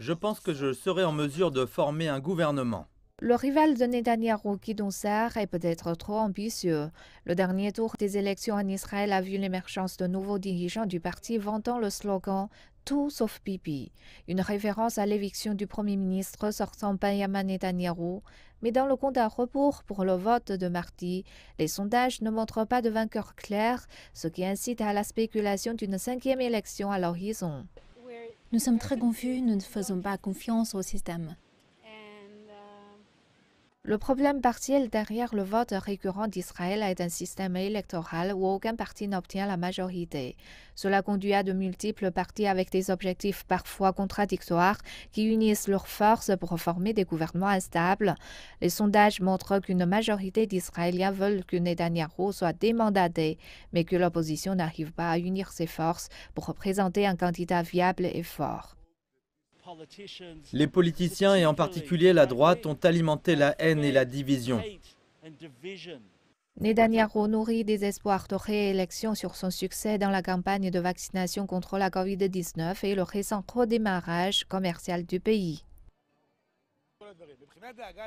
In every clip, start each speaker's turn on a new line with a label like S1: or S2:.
S1: Je pense que je serai en mesure de former un gouvernement.
S2: Le rival de Netanyahu, Guidon Saar, est peut-être trop ambitieux. Le dernier tour des élections en Israël a vu l'émergence de nouveaux dirigeants du parti vantant le slogan Tout sauf Pipi, une référence à l'éviction du Premier ministre sortant Benjamin Netanyahu. Mais dans le compte à rebours pour le vote de mardi, les sondages ne montrent pas de vainqueur clair, ce qui incite à la spéculation d'une cinquième élection à l'horizon. Nous sommes très confus, nous ne faisons pas confiance au système. Le problème partiel derrière le vote récurrent d'Israël est un système électoral où aucun parti n'obtient la majorité. Cela conduit à de multiples partis avec des objectifs parfois contradictoires qui unissent leurs forces pour former des gouvernements instables. Les sondages montrent qu'une majorité d'Israéliens veulent que Netanyahu soit démandaté, mais que l'opposition n'arrive pas à unir ses forces pour présenter un candidat viable et fort.
S1: Les politiciens et en particulier la droite ont alimenté la haine et la division.
S2: Netanyahu nourrit des espoirs de réélection sur son succès dans la campagne de vaccination contre la COVID-19 et le récent redémarrage commercial du pays.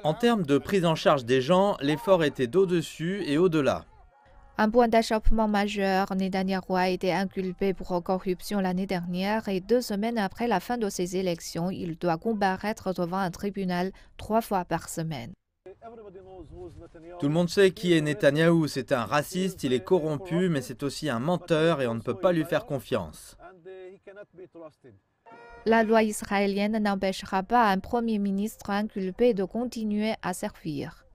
S1: En termes de prise en charge des gens, l'effort était d'au-dessus et au-delà.
S2: Un point d'achoppement majeur, Netanyahu a été inculpé pour corruption l'année dernière et deux semaines après la fin de ses élections, il doit comparaître devant un tribunal trois fois par semaine.
S1: Tout le monde sait qui est Netanyahu. C'est un raciste, il est corrompu, mais c'est aussi un menteur et on ne peut pas lui faire confiance.
S2: La loi israélienne n'empêchera pas un Premier ministre inculpé de continuer à servir.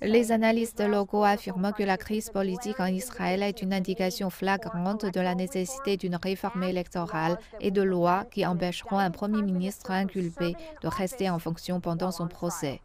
S2: Les analystes locaux affirment que la crise politique en Israël est une indication flagrante de la nécessité d'une réforme électorale et de lois qui empêcheront un Premier ministre inculpé de rester en fonction pendant son procès.